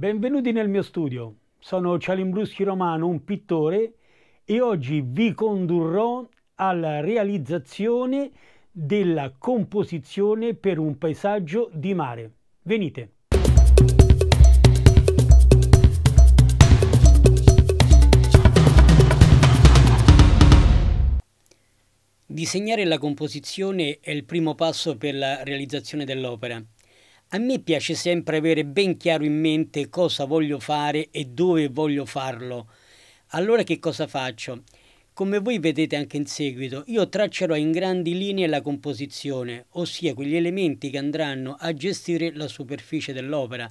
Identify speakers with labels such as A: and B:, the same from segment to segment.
A: Benvenuti nel mio studio, sono Cialimbruschi Romano, un pittore e oggi vi condurrò alla realizzazione della composizione per un paesaggio di mare. Venite!
B: Disegnare la composizione è il primo passo per la realizzazione dell'opera. A me piace sempre avere ben chiaro in mente cosa voglio fare e dove voglio farlo. Allora che cosa faccio? Come voi vedete anche in seguito, io traccerò in grandi linee la composizione, ossia quegli elementi che andranno a gestire la superficie dell'opera,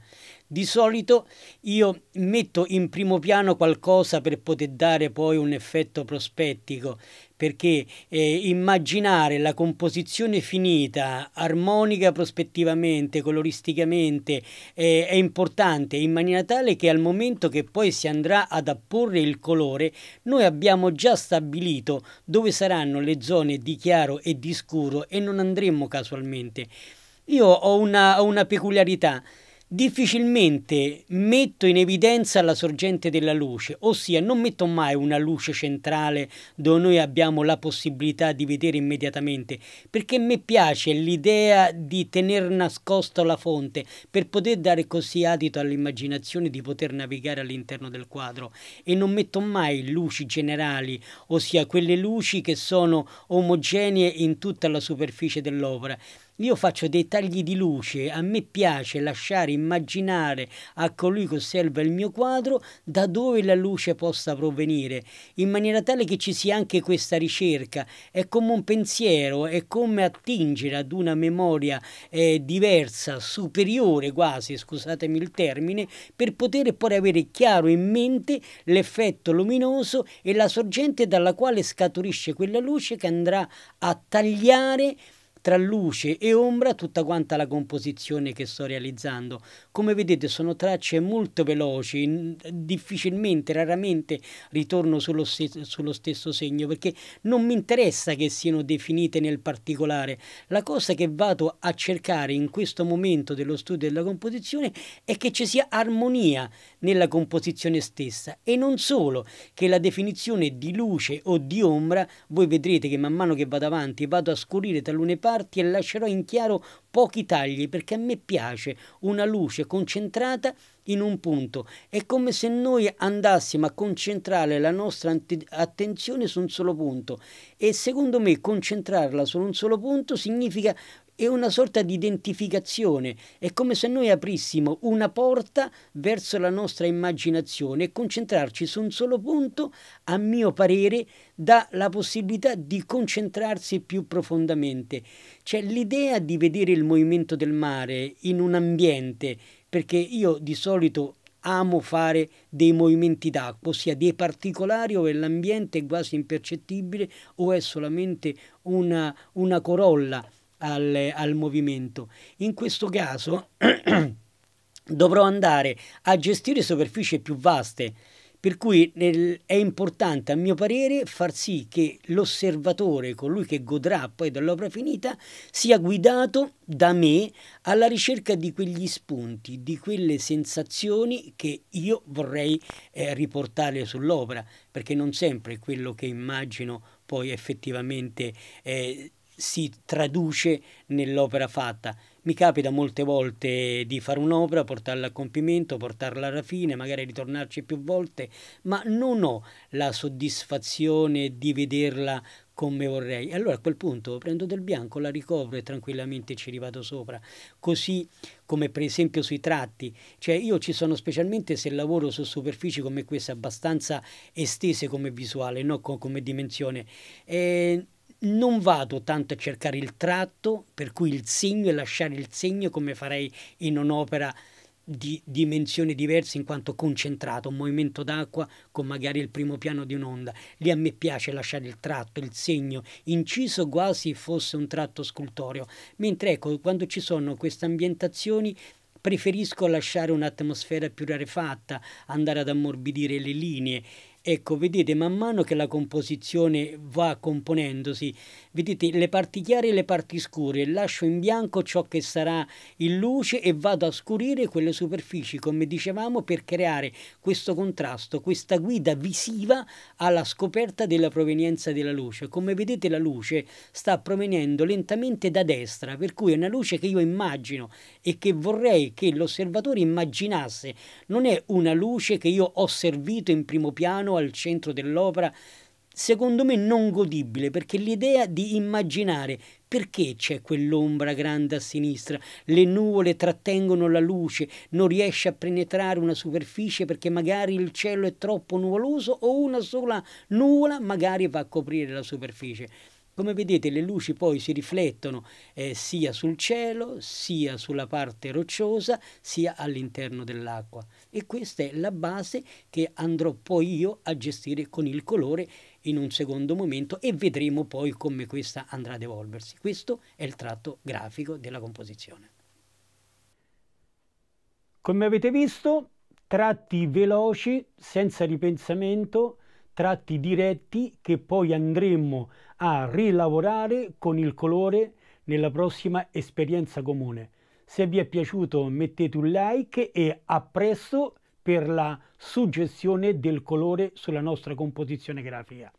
B: di solito io metto in primo piano qualcosa per poter dare poi un effetto prospettico, perché eh, immaginare la composizione finita, armonica prospettivamente, coloristicamente, eh, è importante in maniera tale che al momento che poi si andrà ad apporre il colore, noi abbiamo già stabilito dove saranno le zone di chiaro e di scuro e non andremo casualmente. Io ho una, ho una peculiarità difficilmente metto in evidenza la sorgente della luce, ossia non metto mai una luce centrale dove noi abbiamo la possibilità di vedere immediatamente, perché mi piace l'idea di tenere nascosta la fonte per poter dare così adito all'immaginazione di poter navigare all'interno del quadro e non metto mai luci generali, ossia quelle luci che sono omogenee in tutta la superficie dell'opera, io faccio dei tagli di luce, a me piace lasciare immaginare a colui che osserva il mio quadro da dove la luce possa provenire, in maniera tale che ci sia anche questa ricerca. È come un pensiero, è come attingere ad una memoria eh, diversa, superiore quasi, scusatemi il termine, per poter poi avere chiaro in mente l'effetto luminoso e la sorgente dalla quale scaturisce quella luce che andrà a tagliare tra luce e ombra tutta quanta la composizione che sto realizzando. Come vedete sono tracce molto veloci, difficilmente, raramente ritorno sullo, stesso, sullo stesso segno perché non mi interessa che siano definite nel particolare. La cosa che vado a cercare in questo momento dello studio della composizione è che ci sia armonia nella composizione stessa e non solo che la definizione di luce o di ombra, voi vedrete che man mano che vado avanti vado a scurire da l'une parte parti e lascerò in chiaro pochi tagli perché a me piace una luce concentrata in un punto. È come se noi andassimo a concentrare la nostra attenzione su un solo punto e secondo me concentrarla su un solo punto significa è una sorta di identificazione, è come se noi aprissimo una porta verso la nostra immaginazione e concentrarci su un solo punto, a mio parere, dà la possibilità di concentrarsi più profondamente. Cioè l'idea di vedere il movimento del mare in un ambiente, perché io di solito amo fare dei movimenti d'acqua, ossia dei particolari dove l'ambiente è quasi impercettibile o è solamente una, una corolla al, al movimento. In questo caso dovrò andare a gestire superfici più vaste, per cui nel, è importante, a mio parere, far sì che l'osservatore, colui che godrà poi dell'opera finita, sia guidato da me alla ricerca di quegli spunti, di quelle sensazioni che io vorrei eh, riportare sull'opera, perché non sempre quello che immagino poi effettivamente eh, si traduce nell'opera fatta. Mi capita molte volte di fare un'opera, portarla a compimento, portarla alla fine, magari ritornarci più volte, ma non ho la soddisfazione di vederla come vorrei. Allora a quel punto prendo del bianco, la ricopro e tranquillamente ci rivado sopra. Così come per esempio sui tratti, cioè io ci sono specialmente se lavoro su superfici come queste abbastanza estese come visuale, no? come dimensione. E ehm, non vado tanto a cercare il tratto, per cui il segno e lasciare il segno come farei in un'opera di dimensioni diverse in quanto concentrato, un movimento d'acqua con magari il primo piano di un'onda. Lì a me piace lasciare il tratto, il segno inciso quasi fosse un tratto scultoreo, mentre ecco, quando ci sono queste ambientazioni preferisco lasciare un'atmosfera più rarefatta, andare ad ammorbidire le linee Ecco, vedete, man mano che la composizione va componendosi, vedete le parti chiare e le parti scure, lascio in bianco ciò che sarà in luce e vado a scurire quelle superfici, come dicevamo, per creare questo contrasto, questa guida visiva alla scoperta della provenienza della luce. Come vedete la luce sta provenendo lentamente da destra, per cui è una luce che io immagino e che vorrei che l'osservatore immaginasse. Non è una luce che io ho servito in primo piano al centro dell'opera, secondo me non godibile, perché l'idea di immaginare perché c'è quell'ombra grande a sinistra? Le nuvole trattengono la luce, non riesce a penetrare una superficie perché magari il cielo è troppo nuvoloso o una sola nuvola magari va a coprire la superficie come vedete le luci poi si riflettono eh, sia sul cielo, sia sulla parte rocciosa, sia all'interno dell'acqua. E questa è la base che andrò poi io a gestire con il colore in un secondo momento e vedremo poi come questa andrà ad evolversi. Questo è il tratto grafico della composizione.
A: Come avete visto, tratti veloci, senza ripensamento, tratti diretti che poi andremo a rilavorare con il colore nella prossima esperienza comune. Se vi è piaciuto mettete un like e a presto per la suggestione del colore sulla nostra composizione grafica.